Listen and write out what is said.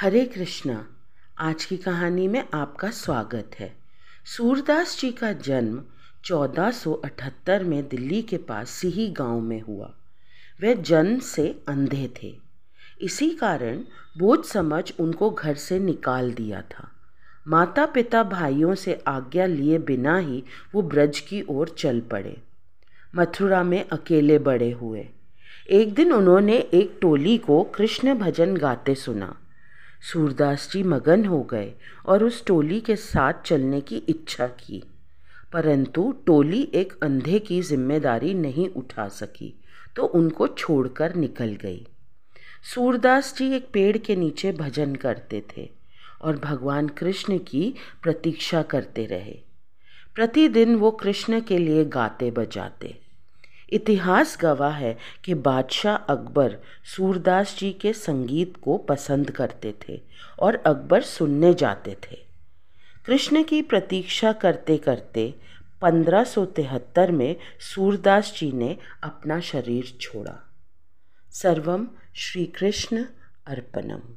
हरे कृष्णा आज की कहानी में आपका स्वागत है सूरदास जी का जन्म 1478 में दिल्ली के पास सिही गांव में हुआ वे जन्म से अंधे थे इसी कारण बोझ समझ उनको घर से निकाल दिया था माता पिता भाइयों से आज्ञा लिए बिना ही वो ब्रज की ओर चल पड़े मथुरा में अकेले बड़े हुए एक दिन उन्होंने एक टोली को कृष्ण भजन गाते सुना सूरदास जी मगन हो गए और उस टोली के साथ चलने की इच्छा की परंतु टोली एक अंधे की जिम्मेदारी नहीं उठा सकी तो उनको छोड़कर निकल गई सूरदास जी एक पेड़ के नीचे भजन करते थे और भगवान कृष्ण की प्रतीक्षा करते रहे प्रतिदिन वो कृष्ण के लिए गाते बजाते इतिहास गवाह है कि बादशाह अकबर सूरदास जी के संगीत को पसंद करते थे और अकबर सुनने जाते थे कृष्ण की प्रतीक्षा करते करते 1573 में सूरदास जी ने अपना शरीर छोड़ा सर्वम श्री कृष्ण अर्पणम